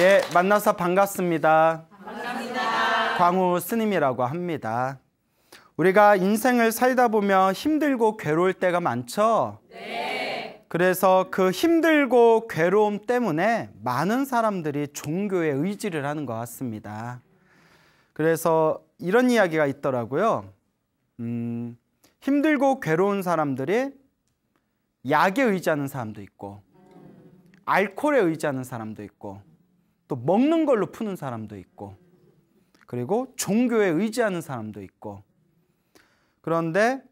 예, 만나서 반갑습니다. 반갑습니다. 광우 스님이라고 합니다. 우리가 인생을 살다 보면 힘들고 괴로울 때가 많죠? 네. 그래서 그 힘들고 괴로움 때문에 많은 사람들이 종교에 의지를 하는 것 같습니다. 그래서 이런 이야기가 있더라고요. 음, 힘들고 괴로운 사람들이 약에 의지하는 사람도 있고, 알코올에 의지하는 사람도 있고, 또 먹는 걸로 푸는 사람도 있고 그리고 종교에 의지하는 사람도 있고 그런데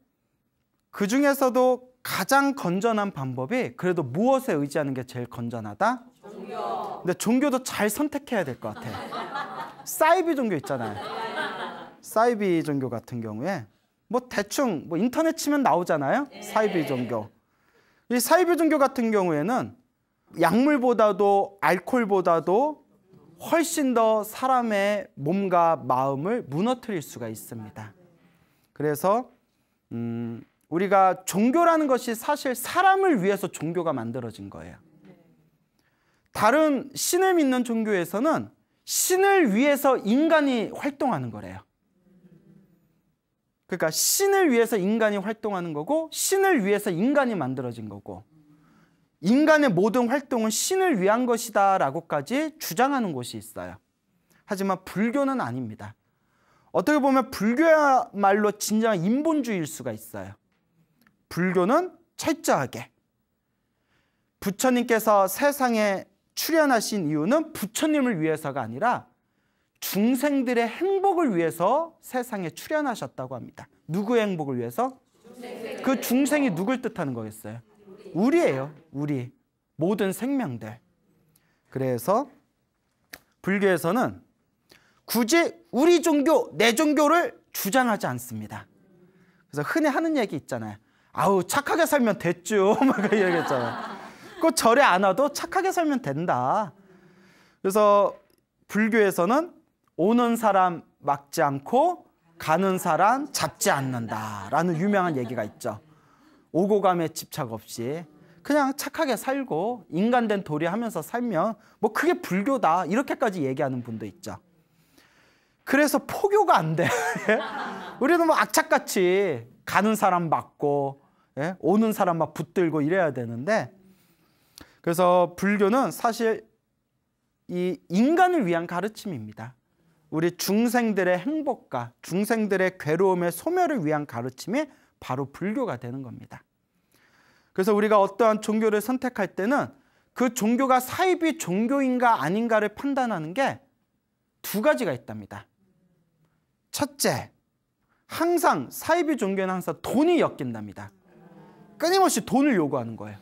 그 중에서도 가장 건전한 방법이 그래도 무엇에 의지하는 게 제일 건전하다? 종교. 근데 종교도 잘 선택해야 될 것 같아. 사이비 종교 있잖아요. 사이비 종교 같은 경우에 뭐 대충 뭐 인터넷 치면 나오잖아요. 사이비 종교. 이 사이비 종교 같은 경우에는 약물보다도 알코올보다도 훨씬 더 사람의 몸과 마음을 무너뜨릴 수가 있습니다. 그래서 음, 우리가 종교라는 것이 사실 사람을 위해서 종교가 만들어진 거예요. 다른 신을 믿는 종교에서는 신을 위해서 인간이 활동하는 거래요. 그러니까 신을 위해서 인간이 활동하는 거고 신을 위해서 인간이 만들어진 거고 인간의 모든 활동은 신을 위한 것이다 라고까지 주장하는 곳이 있어요. 하지만 불교는 아닙니다. 어떻게 보면 불교야말로 진정한 인본주의일 수가 있어요. 불교는 철저하게 부처님께서 세상에 출연하신 이유는 부처님을 위해서가 아니라 중생들의 행복을 위해서 세상에 출연하셨다고 합니다. 누구의 행복을 위해서? 그 중생이 누굴 뜻하는 거겠어요? 우리예요. 우리. 모든 생명들. 그래서 불교에서는 굳이 우리 종교, 내 종교를 주장하지 않습니다. 그래서 흔히 하는 얘기 있잖아요. 아우 착하게 살면 됐죠. 막 얘기했잖아요. 그 절에 안 와도 착하게 살면 된다. 그래서 불교에서는 오는 사람 막지 않고 가는 사람 잡지 않는다라는 유명한 얘기가 있죠. 오고감에 집착 없이 그냥 착하게 살고 인간된 도리 하면서 살면 뭐크게 불교다 이렇게까지 얘기하는 분도 있죠. 그래서 포교가 안 돼. 우리는 뭐 악착같이 가는 사람 맞고 예? 오는 사람 막 붙들고 이래야 되는데 그래서 불교는 사실 이 인간을 위한 가르침입니다. 우리 중생들의 행복과 중생들의 괴로움의 소멸을 위한 가르침이 바로 불교가 되는 겁니다. 그래서 우리가 어떠한 종교를 선택할 때는 그 종교가 사이비 종교인가 아닌가를 판단하는 게 두 가지가 있답니다. 첫째, 항상 사이비 종교는 항상 돈이 엮인답니다. 끊임없이 돈을 요구하는 거예요.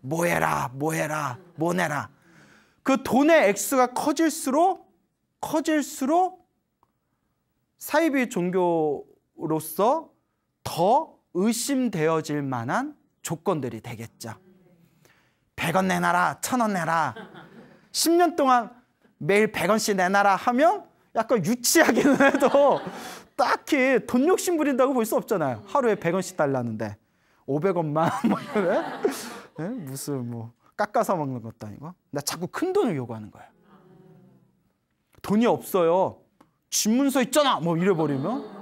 뭐 해라, 뭐 해라, 뭐 내라. 그 돈의 액수가 커질수록 커질수록 사이비 종교로서 더 의심되어질 만한 조건들이 되겠죠. 100원 내놔라, 1000원 내라. 10년 동안 매일 100원씩 내놔라 하면 약간 유치하기는 해도 딱히 돈 욕심 부린다고 볼 수 없잖아요. 하루에 100원씩 달라는데 500원만 네? 뭐 예? 무슨 뭐 깎아서 먹는 것도 아니고 나 자꾸 큰 돈을 요구하는 거예요. 돈이 없어요. 집문서 있잖아. 뭐 이래 버리면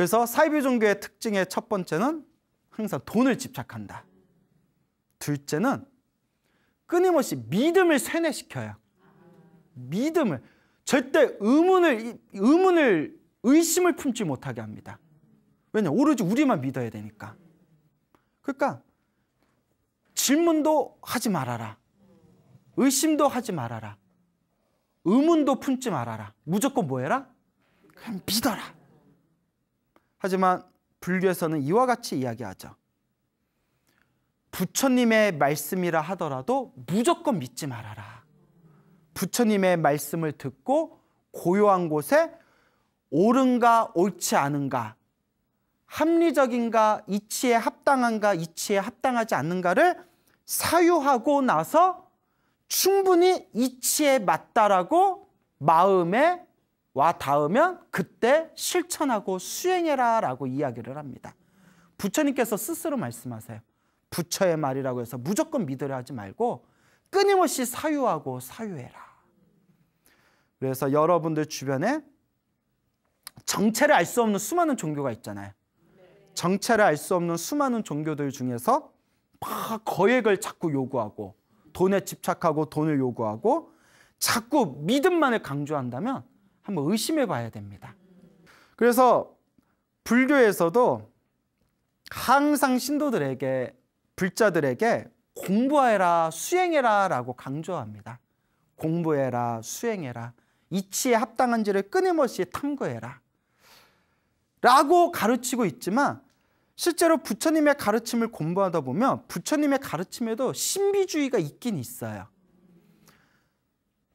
그래서 사이비 종교의 특징의 첫 번째는 항상 돈을 집착한다. 둘째는 끊임없이 믿음을 세뇌시켜요. 믿음을 절대 의문을 의문을 의심을 품지 못하게 합니다. 왜냐 오로지 우리만 믿어야 되니까. 그러니까 질문도 하지 말아라. 의심도 하지 말아라. 의문도 품지 말아라. 무조건 뭐 해라? 그냥 믿어라. 하지만 불교에서는 이와 같이 이야기하죠. 부처님의 말씀이라 하더라도 무조건 믿지 말아라. 부처님의 말씀을 듣고 고요한 곳에 옳은가 옳지 않은가 합리적인가 이치에 합당한가 이치에 합당하지 않는가를 사유하고 나서 충분히 이치에 맞다라고 마음에 와 닿으면 그때 실천하고 수행해라 라고 이야기를 합니다. 부처님께서 스스로 말씀하세요. 부처의 말이라고 해서 무조건 믿으려 하지 말고 끊임없이 사유하고 사유해라. 그래서 여러분들 주변에 정체를 알 수 없는 수많은 종교가 있잖아요. 정체를 알 수 없는 수많은 종교들 중에서 막 거액을 자꾸 요구하고 돈에 집착하고 돈을 요구하고 자꾸 믿음만을 강조한다면 한번 의심해 봐야 됩니다. 그래서 불교에서도 항상 신도들에게 불자들에게 공부해라 수행해라 라고 강조합니다. 공부해라 수행해라 이치에 합당한지를 끊임없이 탐구해라 라고 가르치고 있지만 실제로 부처님의 가르침을 공부하다 보면 부처님의 가르침에도 신비주의가 있긴 있어요.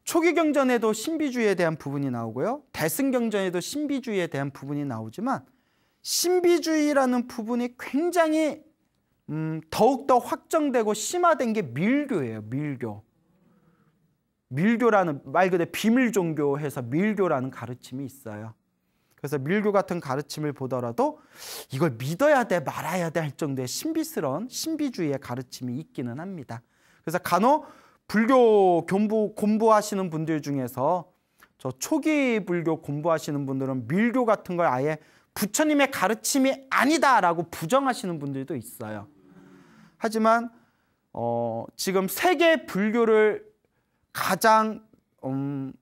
초기 경전에도 신비주의에 대한 부분이 나오고요. 대승 경전에도 신비주의에 대한 부분이 나오지만 신비주의라는 부분이 굉장히 음, 더욱더 확정되고 심화된 게 밀교예요. 밀교. 밀교라는 말 그대로 비밀 종교에서 밀교라는 가르침이 있어요. 그래서 밀교 같은 가르침을 보더라도 이걸 믿어야 돼 말아야 돼 할 정도의 신비스러운 신비주의의 가르침이 있기는 합니다. 그래서 간혹 불교 공부 공부하시는 분들 중에서 저 초기 불교 공부하시는 분들은 밀교 같은 걸 아예 부처님의 가르침이 아니다라고 부정하시는 분들도 있어요. 하지만 어, 지금 세계 불교를 가장 음,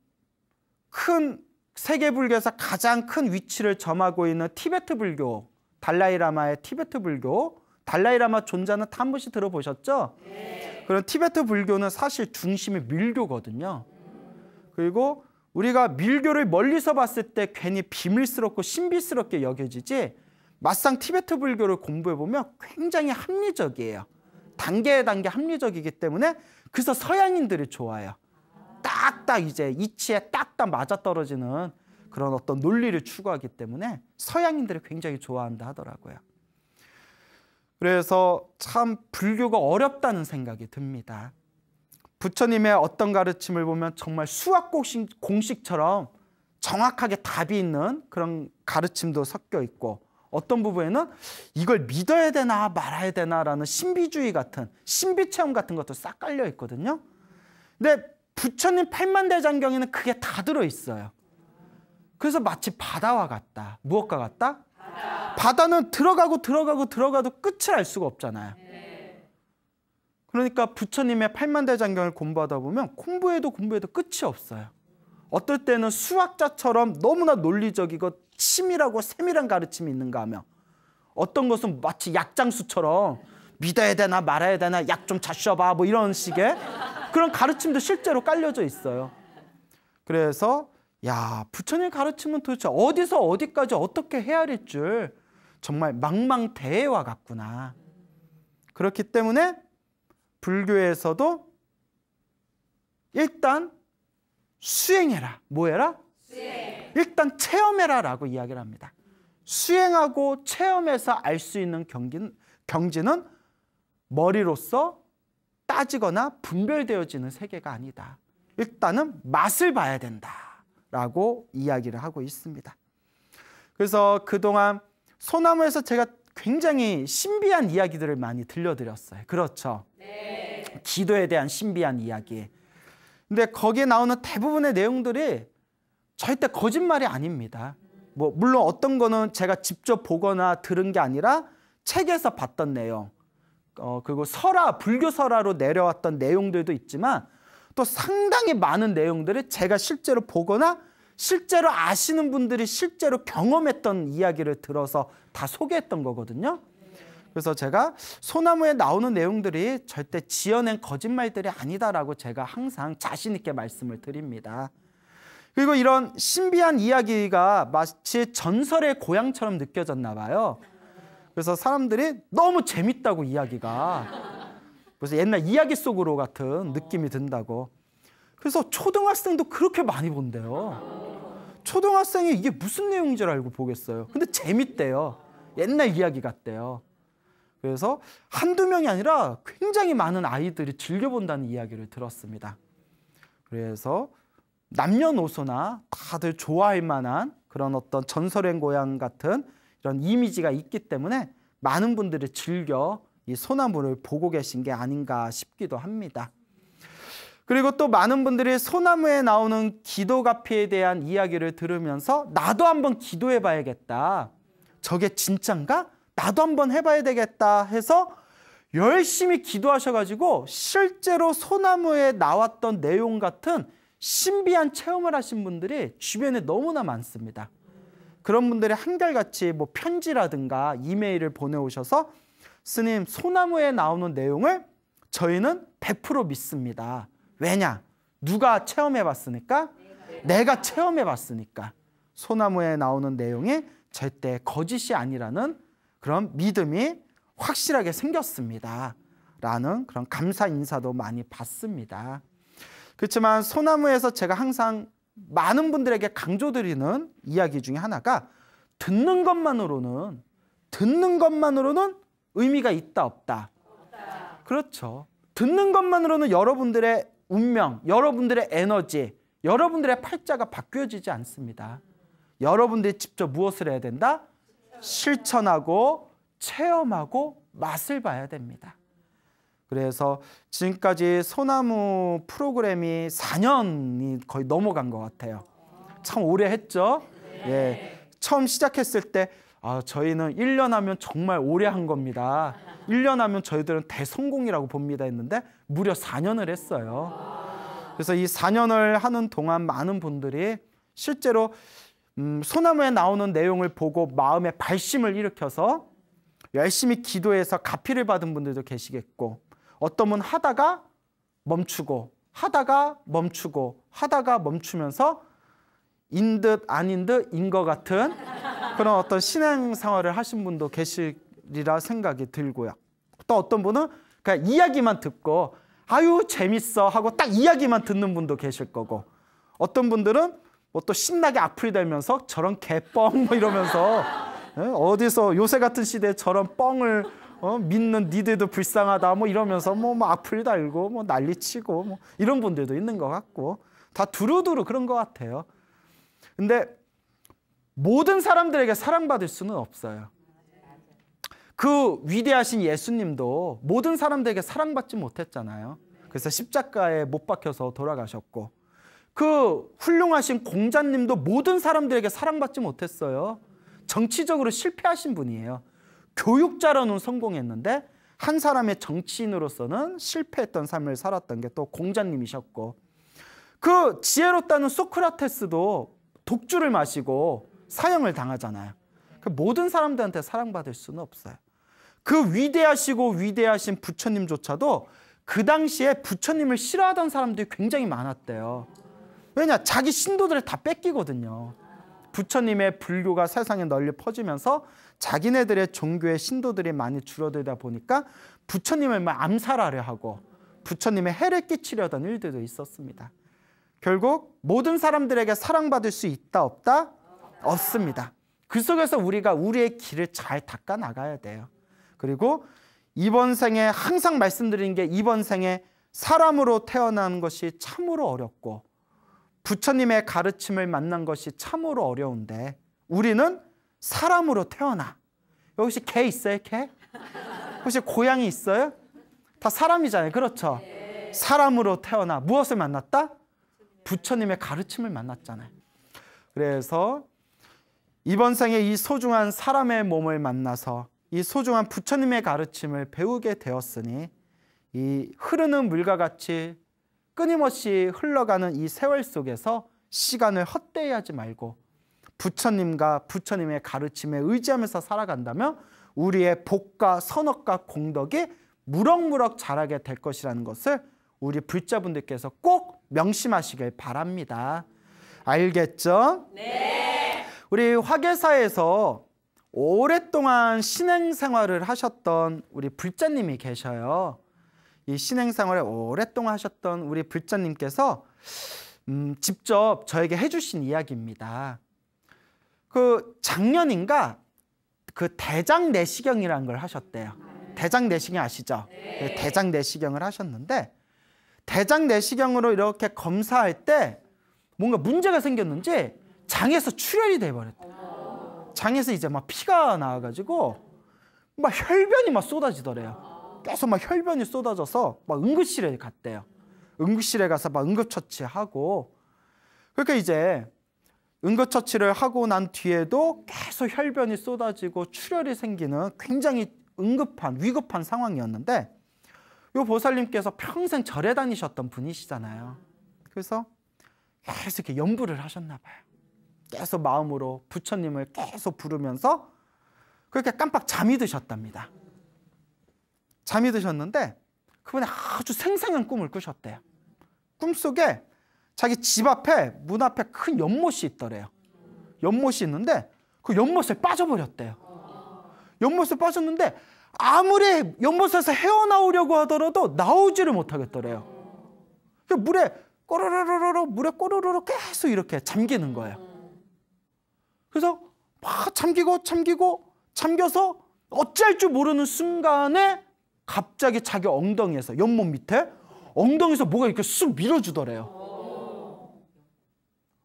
큰 세계 불교에서 가장 큰 위치를 점하고 있는 티베트 불교, 달라이라마의 티베트 불교, 달라이라마 존자는 한 번씩 들어보셨죠? 네. 그런 티베트 불교는 사실 중심이 밀교거든요. 그리고 우리가 밀교를 멀리서 봤을 때 괜히 비밀스럽고 신비스럽게 여겨지지 막상 티베트 불교를 공부해보면 굉장히 합리적이에요. 단계에 단계 합리적이기 때문에 그래서 서양인들이 좋아요. 딱딱 이제 이치에 딱딱 맞아떨어지는 그런 어떤 논리를 추구하기 때문에 서양인들이 굉장히 좋아한다 하더라고요. 그래서 참 불교가 어렵다는 생각이 듭니다. 부처님의 어떤 가르침을 보면 정말 수학 공식처럼 정확하게 답이 있는 그런 가르침도 섞여 있고 어떤 부분에는 이걸 믿어야 되나 말아야 되나라는 신비주의 같은 신비 체험 같은 것도 싹 깔려 있거든요. 근데 부처님 팔만대장경에는 그게 다 들어 있어요. 그래서 마치 바다와 같다. 무엇과 같다? 바다는 들어가고 들어가고 들어가도 끝을 알 수가 없잖아요. 그러니까 부처님의 팔만 대장경을 공부하다 보면 공부해도 공부해도 끝이 없어요. 어떨 때는 수학자처럼 너무나 논리적이고 치밀하고 세밀한 가르침이 있는가 하면 어떤 것은 마치 약장수처럼 믿어야 되나 말아야 되나 약 좀 자셔봐 뭐 이런 식의 그런 가르침도 실제로 깔려져 있어요. 그래서 야, 부처님 가르침은 도대체 어디서 어디까지 어떻게 헤아릴 줄 정말 망망대해와 같구나. 그렇기 때문에 불교에서도 일단 수행해라. 뭐 해라? 수행. 일단 체험해라 라고 이야기를 합니다. 수행하고 체험해서 알 수 있는 경기는, 경지는 머리로서 따지거나 분별되어지는 세계가 아니다. 일단은 맛을 봐야 된다. 라고 이야기를 하고 있습니다. 그래서 그동안 소나무에서 제가 굉장히 신비한 이야기들을 많이 들려드렸어요. 그렇죠. 네. 기도에 대한 신비한 이야기. 근데 거기에 나오는 대부분의 내용들이 절대 거짓말이 아닙니다. 뭐 물론 어떤 거는 제가 직접 보거나 들은 게 아니라 책에서 봤던 내용, 어, 그리고 설화, 불교 설화로 내려왔던 내용들도 있지만 또 상당히 많은 내용들을 제가 실제로 보거나 실제로 아시는 분들이 실제로 경험했던 이야기를 들어서 다 소개했던 거거든요. 그래서 제가 소나무에 나오는 내용들이 절대 지어낸 거짓말들이 아니다라고 제가 항상 자신 있게 말씀을 드립니다. 그리고 이런 신비한 이야기가 마치 전설의 고향처럼 느껴졌나 봐요. 그래서 사람들이 너무 재밌다고 이야기가 그래서 옛날 이야기 속으로 같은 느낌이 든다고. 그래서 초등학생도 그렇게 많이 본대요. 초등학생이 이게 무슨 내용인 줄 알고 보겠어요. 근데 재밌대요. 옛날 이야기 같대요. 그래서 한두 명이 아니라 굉장히 많은 아이들이 즐겨본다는 이야기를 들었습니다. 그래서 남녀노소나 다들 좋아할 만한 그런 어떤 전설의 고향 같은 이런 이미지가 있기 때문에 많은 분들이 즐겨 이 소나무를 보고 계신 게 아닌가 싶기도 합니다. 그리고 또 많은 분들이 소나무에 나오는 기도가피에 대한 이야기를 들으면서 나도 한번 기도해 봐야겠다. 저게 진짠가? 나도 한번 해봐야 되겠다 해서 열심히 기도하셔가지고 실제로 소나무에 나왔던 내용 같은 신비한 체험을 하신 분들이 주변에 너무나 많습니다. 그런 분들이 한결같이 뭐 편지라든가 이메일을 보내오셔서 스님 소나무에 나오는 내용을 저희는 100% 믿습니다. 왜냐? 누가 체험해 봤으니까? 내가 체험해 봤으니까. 소나무에 나오는 내용이 절대 거짓이 아니라는 그런 믿음이 확실하게 생겼습니다. 라는 그런 감사 인사도 많이 받습니다. 그렇지만 소나무에서 제가 항상 많은 분들에게 강조드리는 이야기 중에 하나가 듣는 것만으로는 듣는 것만으로는 의미가 있다 없다. 그렇죠. 듣는 것만으로는 여러분들의 운명, 여러분들의 에너지, 여러분들의 팔자가 바뀌어지지 않습니다. 여러분들이 직접 무엇을 해야 된다? 실천하고 체험하고 맛을 봐야 됩니다. 그래서 지금까지 소나무 프로그램이 4년이 거의 넘어간 것 같아요. 참 오래 했죠. 예. 처음 시작했을 때 아, 저희는 1년 하면 정말 오래 한 겁니다. 1년 하면 저희들은 대성공이라고 봅니다 했는데 무려 4년을 했어요. 그래서 이 4년을 하는 동안 많은 분들이 실제로 음, 소나무에 나오는 내용을 보고 마음에 발심을 일으켜서 열심히 기도해서 가피를 받은 분들도 계시겠고 어떤 분 하다가 멈추고 하다가 멈추고 하다가 멈추면서 인 듯 아닌 듯 인 것 같은 그런 어떤 신앙 생활을 하신 분도 계시리라 생각이 들고요. 또 어떤 분은 그냥 이야기만 듣고 아유 재밌어 하고 딱 이야기만 듣는 분도 계실 거고 어떤 분들은 뭐또 신나게 악플이 달면서 저런 개뻥 뭐 이러면서 예, 어디서 요새 같은 시대에 저런 뻥을 어, 믿는 니들도 불쌍하다 뭐 이러면서 뭐, 뭐 악플 달고 뭐 난리치고 뭐 이런 분들도 있는 것 같고 다 두루두루 그런 것 같아요. 근데 모든 사람들에게 사랑받을 수는 없어요. 그 위대하신 예수님도 모든 사람들에게 사랑받지 못했잖아요. 그래서 십자가에 못 박혀서 돌아가셨고 그 훌륭하신 공자님도 모든 사람들에게 사랑받지 못했어요. 정치적으로 실패하신 분이에요. 교육자로는 성공했는데 한 사람의 정치인으로서는 실패했던 삶을 살았던 게 또 공자님이셨고 그 지혜롭다는 소크라테스도 독주를 마시고 사형을 당하잖아요. 그 모든 사람들한테 사랑받을 수는 없어요. 그 위대하시고 위대하신 부처님조차도 그 당시에 부처님을 싫어하던 사람들이 굉장히 많았대요. 왜냐? 자기 신도들을 다 뺏기거든요. 부처님의 불교가 세상에 널리 퍼지면서 자기네들의 종교의 신도들이 많이 줄어들다 보니까 부처님을 막 암살하려 하고 부처님의 해를 끼치려던 일들도 있었습니다. 결국 모든 사람들에게 사랑받을 수 있다 없다 없습니다. 그 속에서 우리가 우리의 길을 잘 닦아 나가야 돼요. 그리고 이번 생에 항상 말씀드린 게 이번 생에 사람으로 태어난 것이 참으로 어렵고 부처님의 가르침을 만난 것이 참으로 어려운데 우리는 사람으로 태어나. 혹시 개 있어요, 개? 혹시 고양이 있어요? 다 사람이잖아요. 그렇죠? 사람으로 태어나. 무엇을 만났다? 부처님의 가르침을 만났잖아요. 그래서 이번 생에 이 소중한 사람의 몸을 만나서 이 소중한 부처님의 가르침을 배우게 되었으니 이 흐르는 물과 같이 끊임없이 흘러가는 이 세월 속에서 시간을 헛되이 하지 말고 부처님과 부처님의 가르침에 의지하면서 살아간다면 우리의 복과 선악과 공덕이 무럭무럭 자라게 될 것이라는 것을 우리 불자분들께서 꼭 명심하시길 바랍니다. 알겠죠? 네. 우리 화계사에서 오랫동안 신행생활을 하셨던 우리 불자님이 계셔요. 이 신행생활을 오랫동안 하셨던 우리 불자님께서 음, 직접 저에게 해주신 이야기입니다. 그 작년인가 그 대장 내시경이라는 걸 하셨대요. 대장 내시경 아시죠? 네. 대장 내시경을 하셨는데 대장 내시경으로 이렇게 검사할 때 뭔가 문제가 생겼는지 장에서 출혈이 돼버렸대. 장에서 이제 막 피가 나와가지고 막 혈변이 막 쏟아지더래요. 계속 막 혈변이 쏟아져서 막 응급실에 갔대요. 응급실에 가서 막 응급처치하고 그러니까 이제 응급처치를 하고 난 뒤에도 계속 혈변이 쏟아지고 출혈이 생기는 굉장히 응급한 위급한 상황이었는데 요 보살님께서 평생 절에 다니셨던 분이시잖아요. 그래서 계속 이렇게 연부를 하셨나 봐요. 계속 마음으로 부처님을 계속 부르면서 그렇게 깜빡 잠이 드셨답니다. 잠이 드셨는데 그분이 아주 생생한 꿈을 꾸셨대요. 꿈속에 자기 집 앞에 문 앞에 큰 연못이 있더래요. 연못이 있는데 그 연못에 빠져버렸대요. 연못에 빠졌는데 아무리 연못에서 헤어나오려고 하더라도 나오지를 못하겠더래요. 그 물에 꼬르르르르 물에 꼬르르르 계속 이렇게 잠기는 거예요. 그래서 막 참기고 참기고 참겨서 어찌할 줄 모르는 순간에 갑자기 자기 엉덩이에서 옆몸 밑에 엉덩이에서 뭐가 이렇게 쑥 밀어주더래요.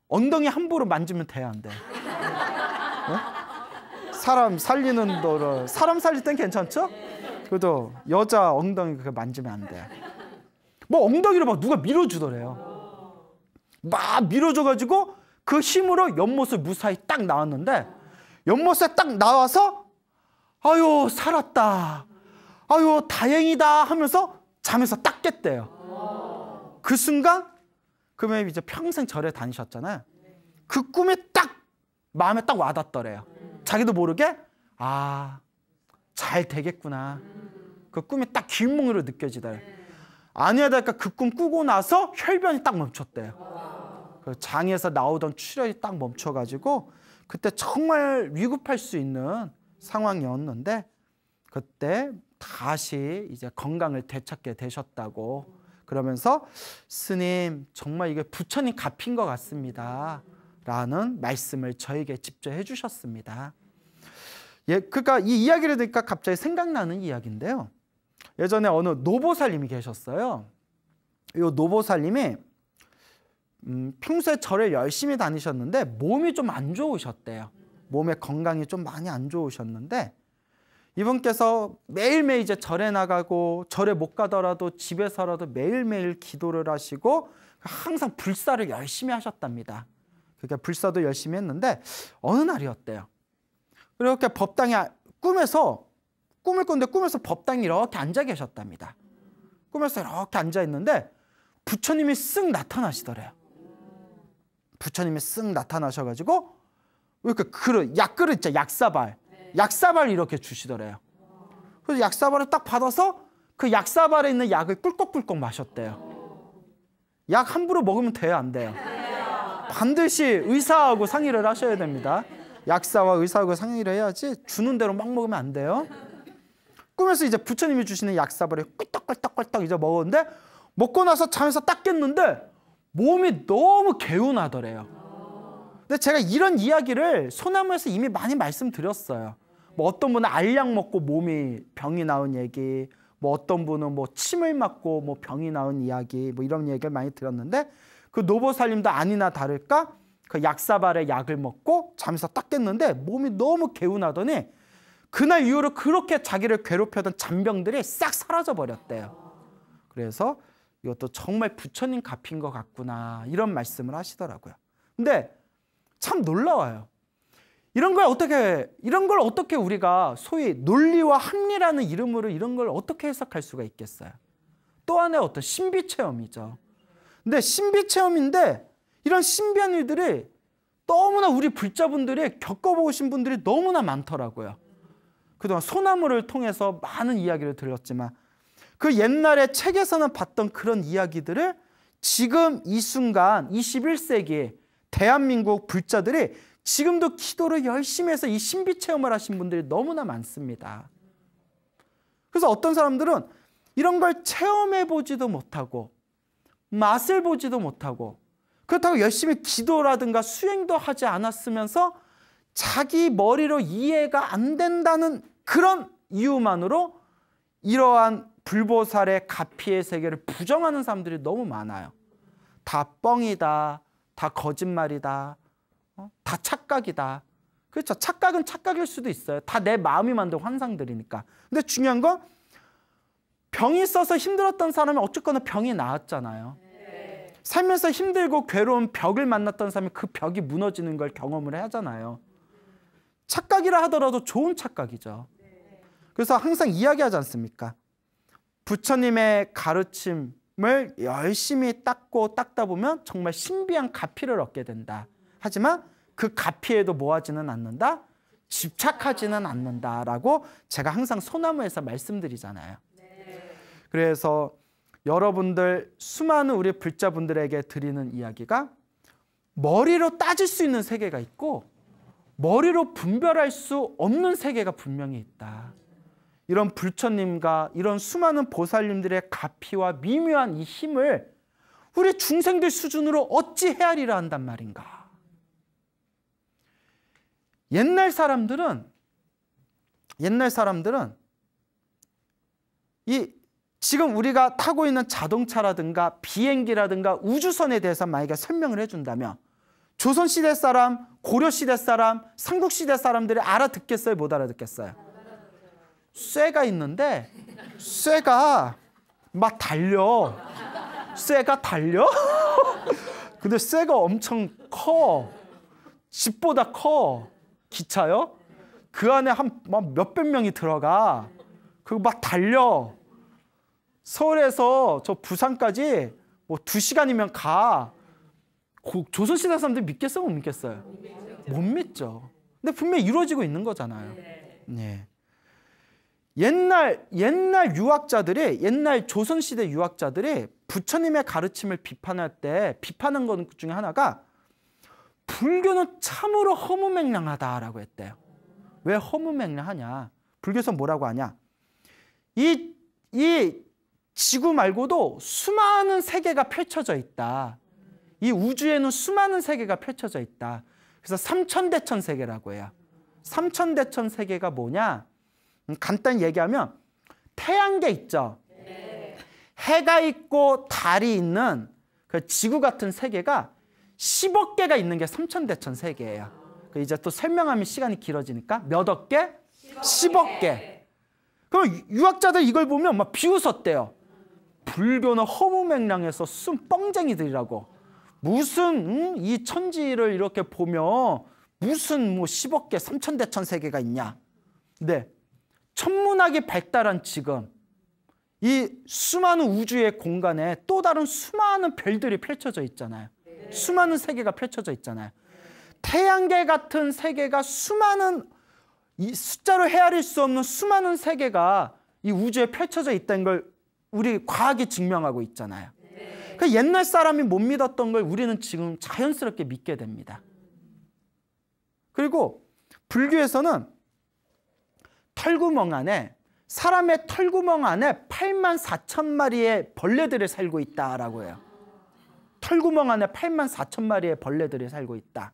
엉덩이 함부로 만지면 돼 안 돼. 네? 사람 살리는 도로 사람 살릴 땐 괜찮죠? 그래도 여자 엉덩이 그렇게 만지면 안 돼. 뭐 엉덩이를 막 누가 밀어주더래요. 막 밀어줘가지고 그 힘으로 연못을 무사히 딱 나왔는데 연못에 딱 나와서 아유 살았다 아유 다행이다 하면서 잠에서 딱 깼대요 그 순간 그러 이제 평생 절에 다니셨잖아요 그꿈에딱 마음에 딱 와닿더래요 자기도 모르게 아잘 되겠구나 그꿈에딱길멍으로 느껴지더래요 아니야 되니까 그 꿈 꾸고 나서 혈변이 딱 멈췄대요 그 장에서 나오던 출혈이 딱 멈춰가지고 그때 정말 위급할 수 있는 상황이었는데 그때 다시 이제 건강을 되찾게 되셨다고 그러면서 스님 정말 이게 부처님 갚인 것 같습니다 라는 말씀을 저에게 직접 해주셨습니다 예, 그러니까 이 이야기를 듣니까 갑자기 생각나는 이야기인데요 예전에 어느 노보살님이 계셨어요 이 노보살님이 음, 평소에 절을 열심히 다니셨는데 몸이 좀 안 좋으셨대요. 몸의 건강이 좀 많이 안 좋으셨는데 이분께서 매일매일 이제 절에 나가고 절에 못 가더라도 집에서라도 매일매일 기도를 하시고 항상 불사를 열심히 하셨답니다. 그러니까 불사도 열심히 했는데 어느 날이었대요. 이렇게 법당에 아, 꿈에서 꿈을 꾼데 꿈에서 법당이 이렇게 앉아 계셨답니다. 꿈에서 이렇게 앉아 있는데 부처님이 쓱 나타나시더래요. 부처님이 쓱 나타나셔가지고 이렇게 그릇, 약그릇 있죠. 약사발. 약사발 이렇게 주시더래요. 그래서 약사발을 딱 받아서 그 약사발에 있는 약을 꿀꺽꿀꺽 마셨대요. 약 함부로 먹으면 돼요, 안 돼요? 반드시 의사하고 상의를 하셔야 됩니다. 약사와 의사하고 상의를 해야지 주는 대로 막 먹으면 안 돼요. 꿈에서 이제 부처님이 주시는 약사발을 꿀떡꿀떡꿀떡 이제 먹었는데 먹고 나서 잠에서 딱 깼는데 몸이 너무 개운하더래요. 근데 제가 이런 이야기를 소나무에서 이미 많이 말씀드렸어요. 뭐 어떤 분은 알약 먹고 몸이 병이 나온 얘기, 뭐 어떤 분은 뭐 침을 맞고 뭐 병이 나온 이야기, 뭐 이런 얘기를 많이 드렸는데 그 노보살님도 아니나 다를까 그 약사발에 약을 먹고 잠에서 딱 깼는데 몸이 너무 개운하더니 그날 이후로 그렇게 자기를 괴롭혔던 잔병들이 싹 사라져 버렸대요. 그래서 이것도 정말 부처님 갚인 것 같구나 이런 말씀을 하시더라고요. 근데 참 놀라워요. 이런 걸 어떻게 이런 걸 어떻게 우리가 소위 논리와 합리라는 이름으로 이런 걸 어떻게 해석할 수가 있겠어요? 또 하나의 어떤 신비 체험이죠. 근데 신비 체험인데 이런 신비한 일들이 너무나 우리 불자분들이 겪어보신 분들이 너무나 많더라고요. 그동안 소나무를 통해서 많은 이야기를 들었지만 그 옛날에 책에서는 봤던 그런 이야기들을 지금 이 순간 21세기 대한민국 불자들이 지금도 기도를 열심히 해서 이 신비 체험을 하신 분들이 너무나 많습니다. 그래서 어떤 사람들은 이런 걸 체험해 보지도 못하고 맛을 보지도 못하고 그렇다고 열심히 기도라든가 수행도 하지 않았으면서 자기 머리로 이해가 안 된다는 그런 이유만으로 이러한 불보살의 가피의 세계를 부정하는 사람들이 너무 많아요. 다 뻥이다. 다 거짓말이다. 어? 다 착각이다. 그렇죠. 착각은 착각일 수도 있어요. 다 내 마음이 만든 환상들이니까. 근데 중요한 건 병이 있어서 힘들었던 사람이 어쨌거나 병이 나았잖아요. 살면서 힘들고 괴로운 벽을 만났던 사람이 그 벽이 무너지는 걸 경험을 하잖아요. 착각이라 하더라도 좋은 착각이죠. 그래서 항상 이야기하지 않습니까? 부처님의 가르침을 열심히 닦고 닦다 보면 정말 신비한 가피를 얻게 된다. 하지만 그 가피에도 모아지는 않는다. 집착하지는 않는다라고 제가 항상 소나무에서 말씀드리잖아요. 그래서 여러분들 수많은 우리 불자분들에게 드리는 이야기가 머리로 따질 수 있는 세계가 있고 머리로 분별할 수 없는 세계가 분명히 있다. 이런 불처님과 이런 수많은 보살님들의 가피와 미묘한 이 힘을 우리 중생들 수준으로 어찌 헤아리라 한단 말인가. 옛날 사람들은 옛날 사람들은 이 지금 우리가 타고 있는 자동차라든가 비행기라든가 우주선에 대해서 만약에 설명을 해준다면 조선시대 사람, 고려시대 사람, 삼국시대 사람들이 알아듣겠어요? 못 알아듣겠어요? 쇠가 있는데 쇠가 막 달려. 쇠가 달려? 근데 쇠가 엄청 커. 집보다 커. 기차요? 그 안에 한 몇백 명이 들어가. 그거막 달려. 서울에서 저 부산까지 뭐 두시간이면 가. 조선시대 사람들 믿겠어못 믿겠어요? 못 믿죠. 근데 분명히 이루어지고 있는 거잖아요. 네. 예. 옛날 옛날 유학자들이 옛날 조선 시대 유학자들이 부처님의 가르침을 비판할 때 비판한 것 중에 하나가 불교는 참으로 허무맹랑하다라고 했대요. 왜 허무맹랑하냐? 불교에서 뭐라고 하냐? 이 이 지구 말고도 수많은 세계가 펼쳐져 있다. 이 우주에는 수많은 세계가 펼쳐져 있다. 그래서 삼천대천 세계라고 해요. 삼천대천 세계가 뭐냐? 음, 간단히 얘기하면 태양계 있죠. 해가 있고 달이 있는 그 지구 같은 세계가 10억 개가 있는 게 삼천대천 세계예요. 그 이제 또 설명하면 시간이 길어지니까 몇억 개? 10억 개. 그럼 유학자들 이걸 보면 막 비웃었대요. 불교는 허무맹랑해서 순 뻥쟁이들이라고. 무슨 음? 이 천지를 이렇게 보며 무슨 뭐 10억 개, 삼천대천 세계가 있냐. 네. 천문학이 발달한 지금 이 수많은 우주의 공간에 또 다른 수많은 별들이 펼쳐져 있잖아요. 수많은 세계가 펼쳐져 있잖아요. 태양계 같은 세계가 수많은 이 숫자로 헤아릴 수 없는 수많은 세계가 이 우주에 펼쳐져 있다는 걸 우리 과학이 증명하고 있잖아요. 그 옛날 사람이 못 믿었던 걸 우리는 지금 자연스럽게 믿게 됩니다. 그리고 불교에서는 털구멍 안에 사람의 털구멍 안에 8만 4천 마리의 벌레들이 살고 있다라고 해요. 털구멍 안에 8만 4천 마리의 벌레들이 살고 있다.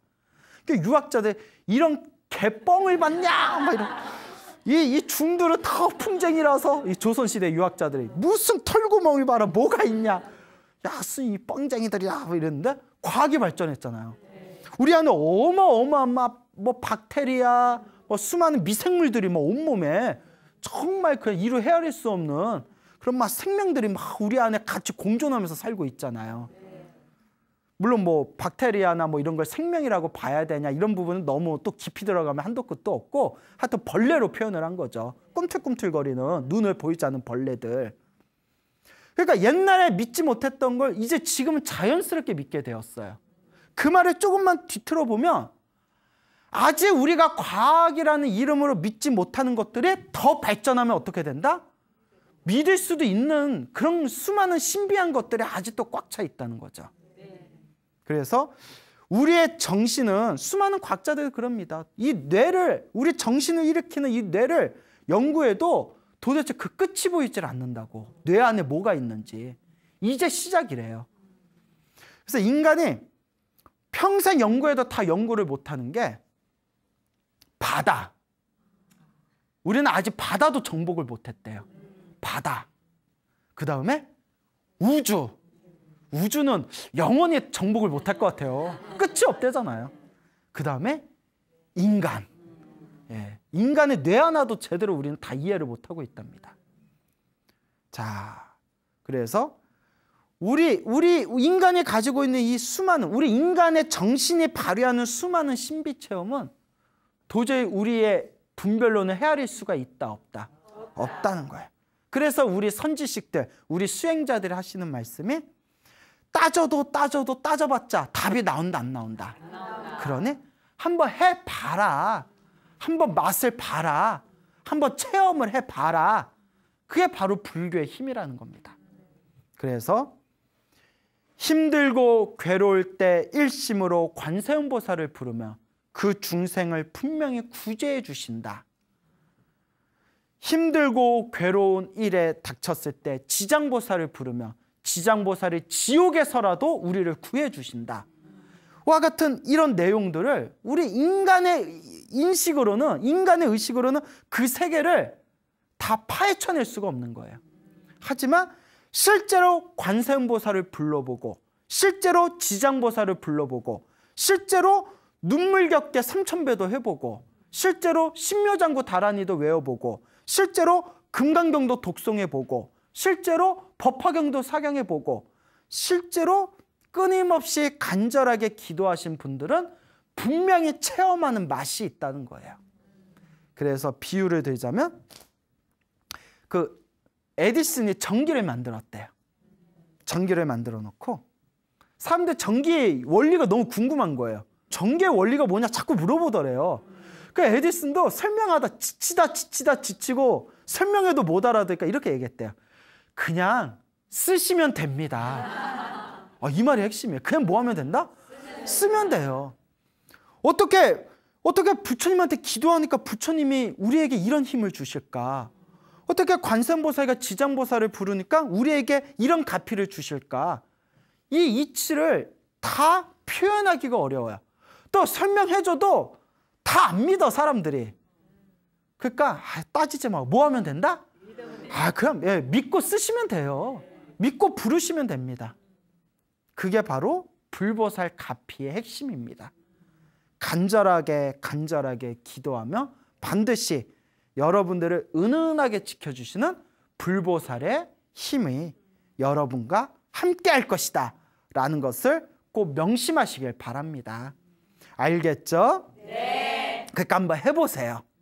그 유학자들 이런 개뻥을 봤냐 막 이런 이, 이 중도를 다 풍쟁이라서 이 조선시대 유학자들이 무슨 털구멍을 봐라 뭐가 있냐 야쓰이 뻥쟁이들이야 이랬는데 과학이 발전했잖아요. 우리 안에 어마어마한 뭐 박테리아 뭐 수많은 미생물들이 뭐 온몸에 정말 그 이루 헤아릴 수 없는 그런 막 생명들이 막 우리 안에 같이 공존하면서 살고 있잖아요. 물론 뭐 박테리아나 뭐 이런 걸 생명이라고 봐야 되냐 이런 부분은 너무 또 깊이 들어가면 한도 끝도 없고 하여튼 벌레로 표현을 한 거죠. 꿈틀꿈틀거리는 눈을 보이지 않는 벌레들. 그러니까 옛날에 믿지 못했던 걸 이제 지금은 자연스럽게 믿게 되었어요. 그 말을 조금만 뒤틀어 보면 아직 우리가 과학이라는 이름으로 믿지 못하는 것들이 더 발전하면 어떻게 된다? 믿을 수도 있는 그런 수많은 신비한 것들이 아직도 꽉 차 있다는 거죠. 그래서 우리의 정신은 수많은 과학자들이 그럽니다. 이 뇌를 우리 정신을 일으키는 이 뇌를 연구해도 도대체 그 끝이 보이질 않는다고 뇌 안에 뭐가 있는지 이제 시작이래요. 그래서 인간이 평생 연구해도 다 연구를 못하는 게 바다. 우리는 아직 바다도 정복을 못했대요. 바다. 그 다음에 우주. 우주는 영원히 정복을 못할 것 같아요. 끝이 없대잖아요. 그 다음에 인간. 예, 인간의 뇌 하나도 제대로 우리는 다 이해를 못하고 있답니다. 자, 그래서 우리, 우리 인간이 가지고 있는 이 수많은, 우리 인간의 정신이 발휘하는 수많은 신비 체험은 도저히 우리의 분별로는 헤아릴 수가 있다 없다 없다는 거예요. 그래서 우리 선지식들, 우리 수행자들이 하시는 말씀이 따져도 따져도 따져봤자 답이 나온다 안 나온다. 그러네? 한번 해봐라. 한번 맛을 봐라. 한번 체험을 해봐라. 그게 바로 불교의 힘이라는 겁니다. 그래서 힘들고 괴로울 때 일심으로 관세음보살을 부르며 그 중생을 분명히 구제해 주신다. 힘들고 괴로운 일에 닥쳤을 때 지장보살을 부르며 지장보살이 지옥에서라도 우리를 구해 주신다. 와 같은 이런 내용들을 우리 인간의 인식으로는 인간의 의식으로는 그 세계를 다 파헤쳐낼 수가 없는 거예요. 하지만 실제로 관세음보살을 불러보고 실제로 지장보살을 불러보고 실제로 눈물겪게 삼천배도 해보고 실제로 신묘장구 다란이도 외워보고 실제로 금강경도 독송해보고 실제로 법화경도 사경해보고 실제로 끊임없이 간절하게 기도하신 분들은 분명히 체험하는 맛이 있다는 거예요. 그래서 비유를 들자면 그 에디슨이 전기를 만들었대요. 전기를 만들어 놓고 사람들 전기의 원리가 너무 궁금한 거예요. 전개 원리가 뭐냐 자꾸 물어보더래요. 그 에디슨도 설명하다 지치다 지치다 지치고 설명해도 못 알아듣니까 이렇게 얘기했대요. 그냥 쓰시면 됩니다. 아, 이 말이 핵심이에요. 그냥 뭐 하면 된다? 쓰면 돼요. 어떻게 어떻게 부처님한테 기도하니까 부처님이 우리에게 이런 힘을 주실까? 어떻게 관세음보살과 지장보살을 부르니까 우리에게 이런 가피를 주실까? 이 이치를 다 표현하기가 어려워요. 또 설명해줘도 다 안 믿어 사람들이. 그러니까 아, 따지지 말뭐 하면 된다? 아 그럼 예, 믿고 쓰시면 돼요. 믿고 부르시면 됩니다. 그게 바로 불보살 가피의 핵심입니다. 간절하게 간절하게 기도하며 반드시 여러분들을 은은하게 지켜주시는 불보살의 힘이 여러분과 함께 할 것이다 라는 것을 꼭 명심하시길 바랍니다. 알겠죠? 네. 그러니까 한번 해보세요.